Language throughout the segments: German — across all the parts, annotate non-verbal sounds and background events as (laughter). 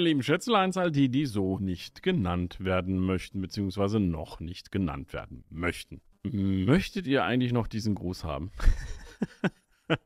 meine lieben Schätzeleins, all die, die so nicht genannt werden möchten, beziehungsweise noch nicht genannt werden möchten. Möchtet ihr eigentlich noch diesen Gruß haben? (laughs)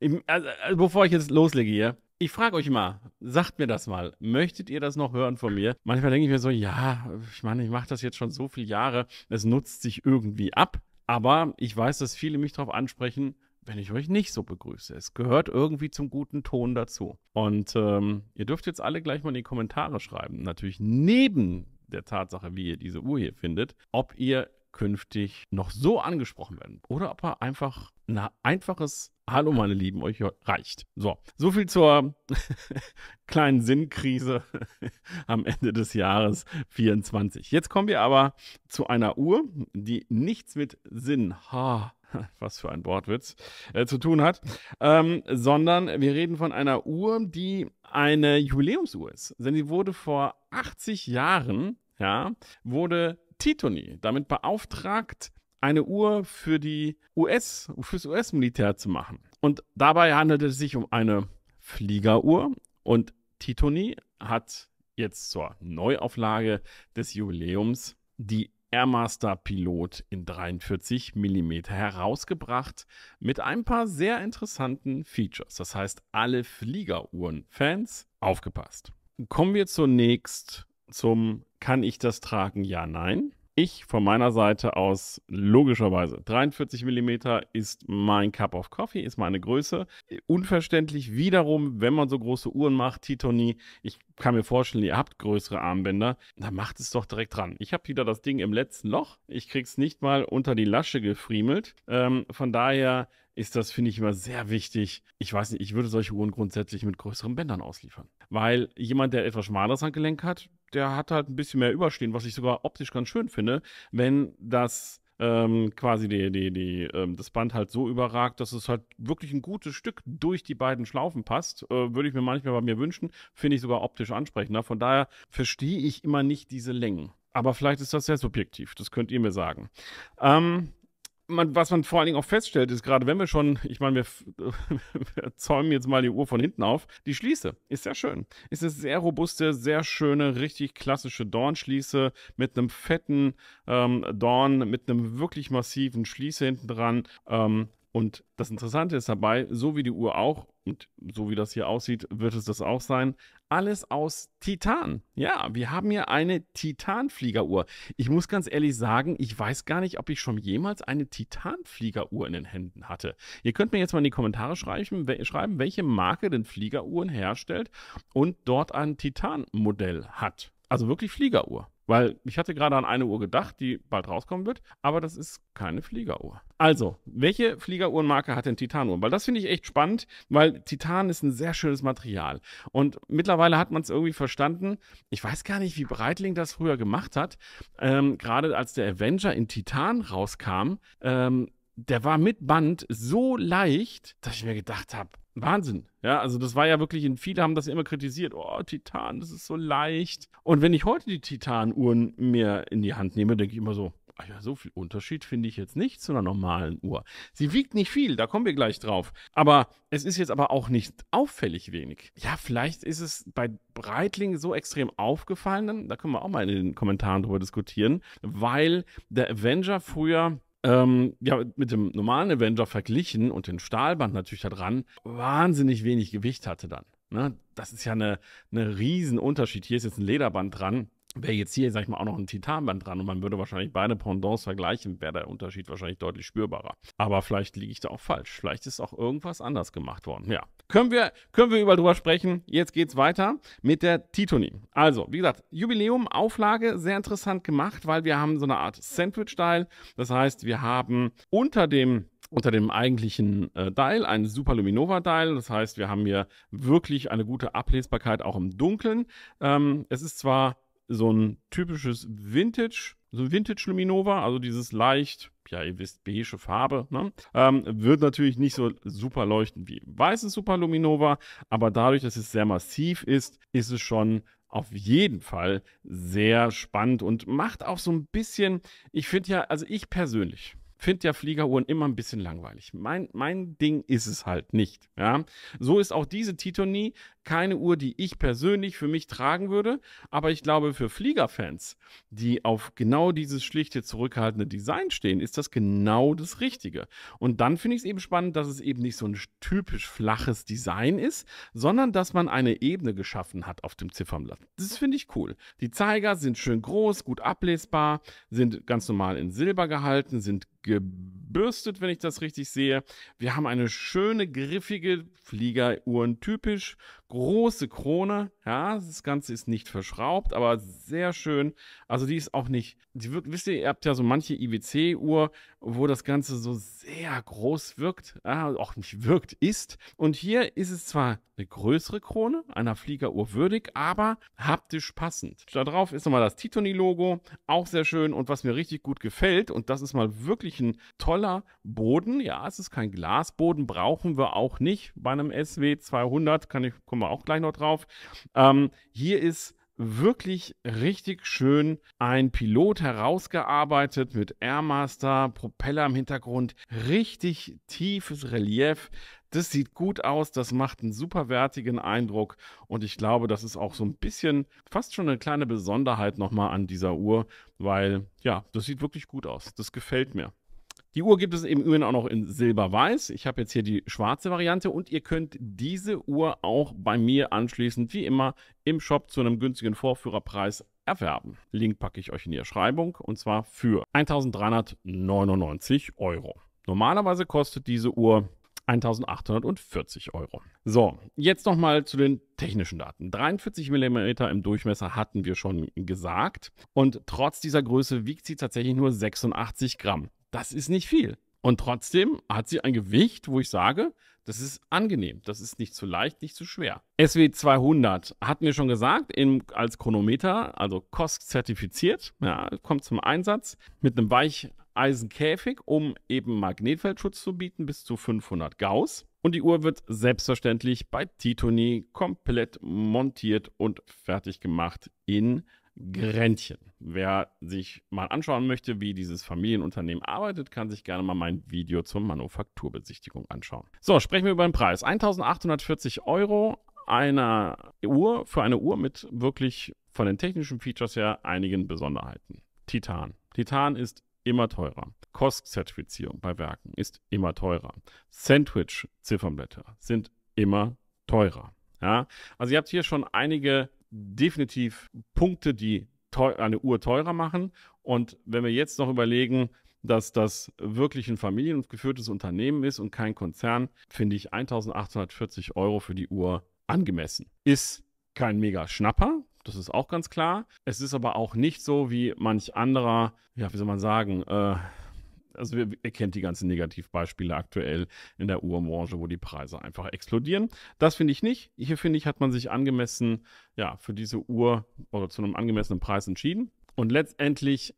Im, also, also, bevor ich jetzt loslege hier, ich frage euch mal, sagt mir das mal, möchtet ihr das noch hören von mir? Manchmal denke ich mir so, ja, ich meine, ich mache das jetzt schon so viele Jahre, es nutzt sich irgendwie ab, aber ich weiß, dass viele mich darauf ansprechen, wenn ich euch nicht so begrüße. Es gehört irgendwie zum guten Ton dazu. Und ähm, ihr dürft jetzt alle gleich mal in die Kommentare schreiben, natürlich neben der Tatsache, wie ihr diese Uhr hier findet, ob ihr künftig noch so angesprochen werden oder ob er einfach ein einfaches Hallo, meine Lieben, euch reicht. So, so viel zur (laughs) kleinen Sinnkrise (laughs) am Ende des Jahres 24. Jetzt kommen wir aber zu einer Uhr, die nichts mit Sinn ha (laughs) was für ein Wortwitz, äh, zu tun hat, ähm, sondern wir reden von einer Uhr, die eine Jubiläumsuhr ist. Denn sie wurde vor 80 Jahren, ja, wurde Titoni damit beauftragt, eine Uhr für die US, fürs US-Militär zu machen. Und dabei handelt es sich um eine Fliegeruhr und Titoni hat jetzt zur Neuauflage des Jubiläums die Airmaster Pilot in 43 mm herausgebracht mit ein paar sehr interessanten Features. Das heißt, alle Fliegeruhren-Fans aufgepasst. Kommen wir zunächst zum Kann ich das tragen? Ja, nein. Ich von meiner Seite aus logischerweise 43 mm ist mein Cup of Coffee, ist meine Größe. Unverständlich wiederum, wenn man so große Uhren macht, Titoni, ich kann mir vorstellen, ihr habt größere Armbänder, dann macht es doch direkt dran. Ich habe wieder das Ding im letzten Loch. Ich krieg's nicht mal unter die Lasche gefriemelt. Ähm, von daher ist das, finde ich, immer sehr wichtig. Ich weiß nicht, ich würde solche Uhren grundsätzlich mit größeren Bändern ausliefern. Weil jemand, der etwas schmaleres Handgelenk hat, der hat halt ein bisschen mehr Überstehen, was ich sogar optisch ganz schön finde, wenn das ähm, quasi die, die, die, ähm, das Band halt so überragt, dass es halt wirklich ein gutes Stück durch die beiden Schlaufen passt. Äh, Würde ich mir manchmal bei mir wünschen, finde ich sogar optisch ansprechender. Von daher verstehe ich immer nicht diese Längen. Aber vielleicht ist das sehr subjektiv, das könnt ihr mir sagen. Ähm, man, was man vor allen Dingen auch feststellt, ist gerade, wenn wir schon, ich meine, wir, (laughs) wir, zäumen jetzt mal die Uhr von hinten auf, die Schließe ist sehr schön. Ist eine sehr robuste, sehr schöne, richtig klassische Dornschließe mit einem fetten ähm, Dorn, mit einem wirklich massiven Schließe hinten dran. Ähm, und das Interessante ist dabei, so wie die Uhr auch, und so wie das hier aussieht, wird es das auch sein, alles aus Titan. Ja, wir haben hier eine Titanfliegeruhr. Ich muss ganz ehrlich sagen, ich weiß gar nicht, ob ich schon jemals eine Titanfliegeruhr in den Händen hatte. Ihr könnt mir jetzt mal in die Kommentare schreiben, we schreiben welche Marke denn Fliegeruhren herstellt und dort ein Titanmodell hat. Also wirklich Fliegeruhr. Weil ich hatte gerade an eine Uhr gedacht, die bald rauskommen wird, aber das ist keine Fliegeruhr. Also, welche Fliegeruhrenmarke hat denn Titanuhren? Weil das finde ich echt spannend, weil Titan ist ein sehr schönes Material. Und mittlerweile hat man es irgendwie verstanden. Ich weiß gar nicht, wie Breitling das früher gemacht hat. Ähm, gerade als der Avenger in Titan rauskam, ähm, der war mit Band so leicht, dass ich mir gedacht habe, Wahnsinn. Ja, also das war ja wirklich, viele haben das ja immer kritisiert. Oh, Titan, das ist so leicht. Und wenn ich heute die Titan-Uhren mir in die Hand nehme, denke ich immer so, ach ja, so viel Unterschied finde ich jetzt nicht zu einer normalen Uhr. Sie wiegt nicht viel, da kommen wir gleich drauf. Aber es ist jetzt aber auch nicht auffällig wenig. Ja, vielleicht ist es bei Breitling so extrem aufgefallen, da können wir auch mal in den Kommentaren drüber diskutieren, weil der Avenger früher ähm, ja, mit dem normalen Avenger verglichen und den Stahlband natürlich daran, wahnsinnig wenig Gewicht hatte dann. Ne? Das ist ja ein eine riesen Unterschied. Hier ist jetzt ein Lederband dran wäre jetzt hier, sag ich mal, auch noch ein Titanband dran und man würde wahrscheinlich beide Pendants vergleichen, wäre der Unterschied wahrscheinlich deutlich spürbarer. Aber vielleicht liege ich da auch falsch. Vielleicht ist auch irgendwas anders gemacht worden. Ja. Können wir, können wir überall drüber sprechen. Jetzt geht's weiter mit der Titoni. Also, wie gesagt, Jubiläum, Auflage, sehr interessant gemacht, weil wir haben so eine Art Sandwich-Style. Das heißt, wir haben unter dem unter dem eigentlichen äh, Dial, ein Superluminova-Dial. Das heißt, wir haben hier wirklich eine gute Ablesbarkeit auch im Dunkeln. Ähm, es ist zwar so ein typisches Vintage, so ein Vintage Luminova, also dieses leicht, ja, ihr wisst, beige Farbe, ne? ähm, wird natürlich nicht so super leuchten wie weißes Super Luminova, aber dadurch, dass es sehr massiv ist, ist es schon auf jeden Fall sehr spannend und macht auch so ein bisschen, ich finde ja, also ich persönlich, finde ja Fliegeruhren immer ein bisschen langweilig. Mein, mein Ding ist es halt nicht. Ja? So ist auch diese Titonie keine Uhr, die ich persönlich für mich tragen würde, aber ich glaube, für Fliegerfans, die auf genau dieses schlichte, zurückhaltende Design stehen, ist das genau das Richtige. Und dann finde ich es eben spannend, dass es eben nicht so ein typisch flaches Design ist, sondern dass man eine Ebene geschaffen hat auf dem Ziffernblatt. Das finde ich cool. Die Zeiger sind schön groß, gut ablesbar, sind ganz normal in Silber gehalten, sind gebürstet, wenn ich das richtig sehe. Wir haben eine schöne, griffige Fliegeruhren, typisch große Krone. Ja, das Ganze ist nicht verschraubt, aber sehr schön. Also die ist auch nicht, die wirkt, wisst ihr, ihr habt ja so manche IWC-Uhr, wo das Ganze so sehr groß wirkt, ah, auch nicht wirkt, ist. Und hier ist es zwar eine größere Krone, einer Fliegeruhr würdig, aber haptisch passend. Da drauf ist nochmal das Titoni-Logo, auch sehr schön. Und was mir richtig gut gefällt, und das ist mal wirklich ein toller Boden, ja, es ist kein Glasboden, brauchen wir auch nicht bei einem SW 200, kann ich, kommen wir auch gleich noch drauf. Ähm, hier ist wirklich richtig schön ein Pilot herausgearbeitet mit Airmaster, Propeller im Hintergrund, richtig tiefes Relief. Das sieht gut aus, das macht einen superwertigen Eindruck und ich glaube, das ist auch so ein bisschen fast schon eine kleine Besonderheit nochmal an dieser Uhr, weil ja, das sieht wirklich gut aus. Das gefällt mir. Die Uhr gibt es im Übrigen auch noch in Silber-Weiß. Ich habe jetzt hier die schwarze Variante und ihr könnt diese Uhr auch bei mir anschließend wie immer im Shop zu einem günstigen Vorführerpreis erwerben. Link packe ich euch in die Erschreibung und zwar für 1399 Euro. Normalerweise kostet diese Uhr 1840 Euro. So, jetzt nochmal zu den technischen Daten. 43 mm im Durchmesser hatten wir schon gesagt und trotz dieser Größe wiegt sie tatsächlich nur 86 Gramm. Das ist nicht viel. Und trotzdem hat sie ein Gewicht, wo ich sage, das ist angenehm. Das ist nicht zu leicht, nicht zu schwer. SW 200 hat mir schon gesagt, in, als Chronometer, also kostzertifiziert, ja, kommt zum Einsatz mit einem Weicheisenkäfig, um eben Magnetfeldschutz zu bieten, bis zu 500 Gauss. Und die Uhr wird selbstverständlich bei Titoni komplett montiert und fertig gemacht in Gränchen. Wer sich mal anschauen möchte, wie dieses Familienunternehmen arbeitet, kann sich gerne mal mein Video zur Manufakturbesichtigung anschauen. So, sprechen wir über den Preis. 1840 Euro einer Uhr für eine Uhr mit wirklich von den technischen Features her einigen Besonderheiten. Titan. Titan ist immer teurer. Kostzertifizierung bei Werken ist immer teurer. Sandwich-Ziffernblätter sind immer teurer. Ja? Also ihr habt hier schon einige definitiv Punkte, die teuer, eine Uhr teurer machen. Und wenn wir jetzt noch überlegen, dass das wirklich ein familiengeführtes Unternehmen ist und kein Konzern, finde ich 1840 Euro für die Uhr angemessen. Ist kein mega Schnapper, das ist auch ganz klar. Es ist aber auch nicht so wie manch anderer, ja, wie soll man sagen, äh, also wir, ihr kennt die ganzen Negativbeispiele aktuell in der Uhrbranche, wo die Preise einfach explodieren. Das finde ich nicht. Hier finde ich, hat man sich angemessen, ja, für diese Uhr oder zu einem angemessenen Preis entschieden. Und letztendlich,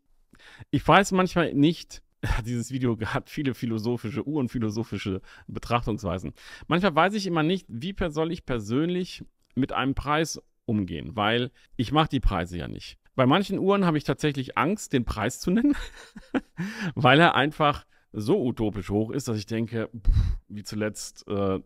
ich weiß manchmal nicht, (laughs) dieses Video hat viele philosophische Uhr philosophische Betrachtungsweisen. Manchmal weiß ich immer nicht, wie soll ich persönlich mit einem Preis umgehen, weil ich mache die Preise ja nicht. Bei manchen Uhren habe ich tatsächlich Angst, den Preis zu nennen, (laughs) weil er einfach so utopisch hoch ist, dass ich denke, pff, wie zuletzt, äh,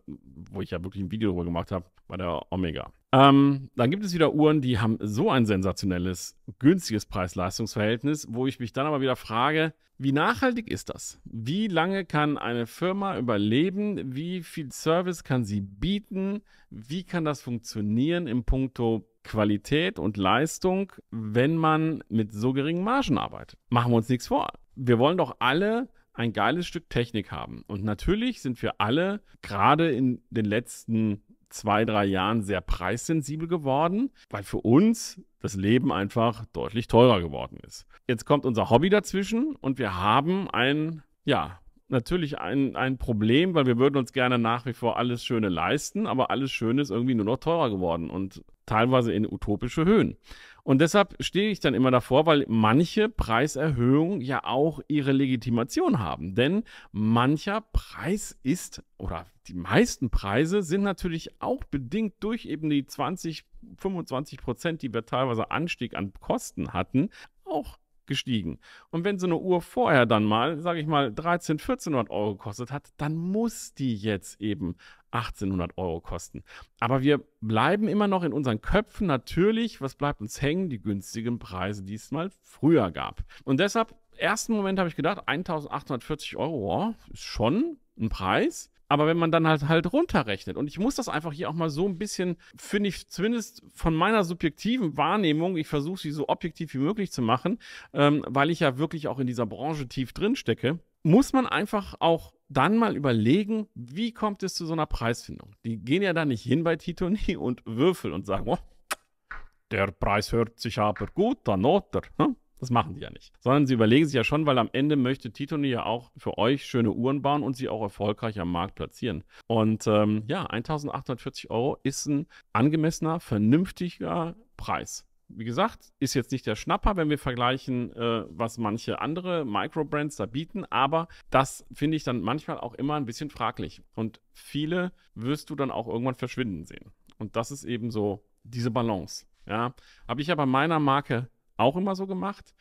wo ich ja wirklich ein Video darüber gemacht habe, bei der Omega. Ähm, dann gibt es wieder Uhren, die haben so ein sensationelles, günstiges Preis-Leistungs-Verhältnis, wo ich mich dann aber wieder frage, wie nachhaltig ist das? Wie lange kann eine Firma überleben? Wie viel Service kann sie bieten? Wie kann das funktionieren im Punkto Qualität und Leistung, wenn man mit so geringen Margen arbeitet. Machen wir uns nichts vor. Wir wollen doch alle ein geiles Stück Technik haben. Und natürlich sind wir alle gerade in den letzten zwei, drei Jahren sehr preissensibel geworden, weil für uns das Leben einfach deutlich teurer geworden ist. Jetzt kommt unser Hobby dazwischen und wir haben ein, ja, natürlich ein, ein Problem, weil wir würden uns gerne nach wie vor alles Schöne leisten, aber alles Schöne ist irgendwie nur noch teurer geworden. Und teilweise in utopische Höhen. Und deshalb stehe ich dann immer davor, weil manche Preiserhöhungen ja auch ihre Legitimation haben. Denn mancher Preis ist, oder die meisten Preise sind natürlich auch bedingt durch eben die 20, 25 Prozent, die wir teilweise Anstieg an Kosten hatten, auch gestiegen. Und wenn so eine Uhr vorher dann mal, sage ich mal, 13, 1400 Euro gekostet hat, dann muss die jetzt eben 1800 Euro kosten. Aber wir bleiben immer noch in unseren Köpfen natürlich, was bleibt uns hängen? Die günstigen Preise, die es mal früher gab. Und deshalb, ersten Moment habe ich gedacht, 1840 Euro, wow, oh, ist schon ein Preis. Aber wenn man dann halt halt runterrechnet, und ich muss das einfach hier auch mal so ein bisschen, finde ich zumindest von meiner subjektiven Wahrnehmung, ich versuche sie so objektiv wie möglich zu machen, ähm, weil ich ja wirklich auch in dieser Branche tief drin stecke, muss man einfach auch dann mal überlegen, wie kommt es zu so einer Preisfindung? Die gehen ja da nicht hin bei Titoni und Würfel und sagen, oh, der Preis hört sich aber gut an, oder? Hm? Das machen die ja nicht. Sondern sie überlegen sich ja schon, weil am Ende möchte Titoni ja auch für euch schöne Uhren bauen und sie auch erfolgreich am Markt platzieren. Und ähm, ja, 1840 Euro ist ein angemessener, vernünftiger Preis wie gesagt, ist jetzt nicht der Schnapper, wenn wir vergleichen, äh, was manche andere Microbrands da bieten, aber das finde ich dann manchmal auch immer ein bisschen fraglich. Und viele wirst du dann auch irgendwann verschwinden sehen. Und das ist eben so diese Balance. Ja, habe ich ja bei meiner Marke auch immer so gemacht.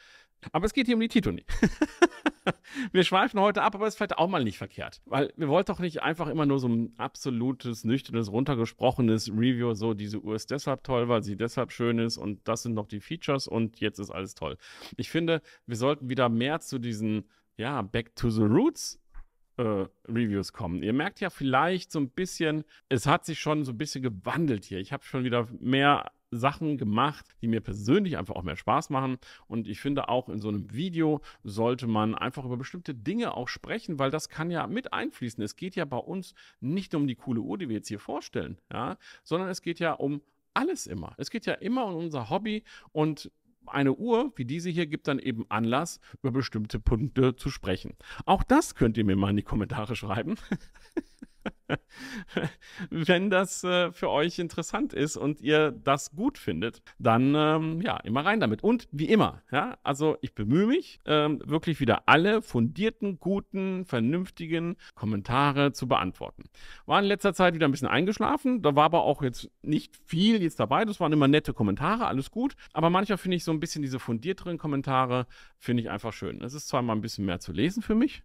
Aber es geht hier um die Titoni. (laughs) wir schweifen heute ab, aber es ist vielleicht auch mal nicht verkehrt. Weil wir wollten doch nicht einfach immer nur so ein absolutes, nüchternes, runtergesprochenes Review, so diese Uhr ist deshalb toll, weil sie deshalb schön ist und das sind noch die Features und jetzt ist alles toll. Ich finde, wir sollten wieder mehr zu diesen, ja, Back to the Roots äh, Reviews kommen. Ihr merkt ja vielleicht so ein bisschen, es hat sich schon so ein bisschen gewandelt hier. Ich habe schon wieder mehr Sachen gemacht, die mir persönlich einfach auch mehr Spaß machen. Und ich finde auch in so einem Video sollte man einfach über bestimmte Dinge auch sprechen, weil das kann ja mit einfließen. Es geht ja bei uns nicht um die coole Uhr, die wir jetzt hier vorstellen, ja, sondern es geht ja um alles immer. Es geht ja immer um unser Hobby und eine Uhr wie diese hier gibt dann eben Anlass, über bestimmte Punkte zu sprechen. Auch das könnt ihr mir mal in die Kommentare schreiben. (laughs) (laughs) Wenn das äh, für euch interessant ist und ihr das gut findet, dann ähm, ja, immer rein damit. Und wie immer, ja, also ich bemühe mich, ähm, wirklich wieder alle fundierten, guten, vernünftigen Kommentare zu beantworten. War in letzter Zeit wieder ein bisschen eingeschlafen, da war aber auch jetzt nicht viel jetzt dabei. Das waren immer nette Kommentare, alles gut. Aber manchmal finde ich so ein bisschen diese fundierteren Kommentare, finde ich einfach schön. Es ist zwar mal ein bisschen mehr zu lesen für mich,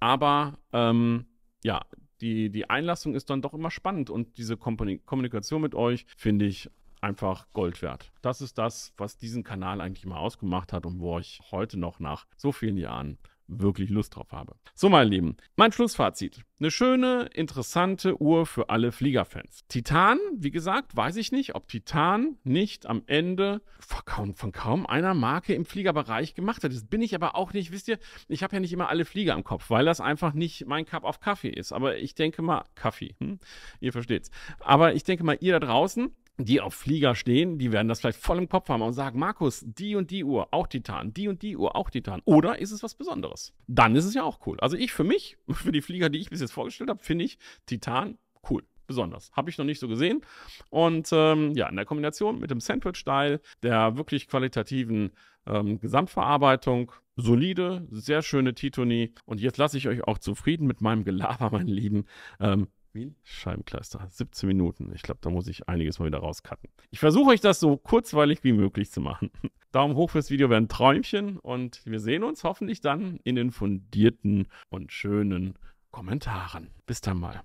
aber ähm, ja, die, die Einlassung ist dann doch immer spannend und diese Kommunikation mit euch finde ich einfach Gold wert. Das ist das, was diesen Kanal eigentlich mal ausgemacht hat und wo ich heute noch nach so vielen Jahren wirklich Lust drauf habe. So, meine Lieben, mein Schlussfazit. Eine schöne, interessante Uhr für alle Fliegerfans. Titan, wie gesagt, weiß ich nicht, ob Titan nicht am Ende von, von kaum einer Marke im Fliegerbereich gemacht hat. Das bin ich aber auch nicht. Wisst ihr, ich habe ja nicht immer alle Flieger im Kopf, weil das einfach nicht mein Cup auf Kaffee ist. Aber ich denke mal, Kaffee, hm? ihr versteht's. Aber ich denke mal, ihr da draußen, die auf Flieger stehen, die werden das vielleicht voll im Kopf haben und sagen, Markus, die und die Uhr, auch Titan, die und die Uhr, auch Titan. Oder ist es was Besonderes? Dann ist es ja auch cool. Also ich für mich, (laughs) für die Flieger, die ich bis jetzt vorgestellt habe, finde ich Titan cool. Besonders. Habe ich noch nicht so gesehen. Und ähm, ja, in der Kombination mit dem Sandwich-Style, der wirklich qualitativen ähm, Gesamtverarbeitung, solide, sehr schöne Titoni. Und jetzt lasse ich euch auch zufrieden mit meinem Gelaber, (laughs) meine Lieben. Ähm, wie Scheibenkleister. 17 Minuten. Ich glaube, da muss ich einiges mal wieder rauscutten. Ich versuche euch das so kurzweilig wie möglich zu machen. (laughs) Daumen hoch fürs Video wäre ein Träumchen und wir sehen uns hoffentlich dann in den fundierten und schönen Kommentaren. Bis dann mal.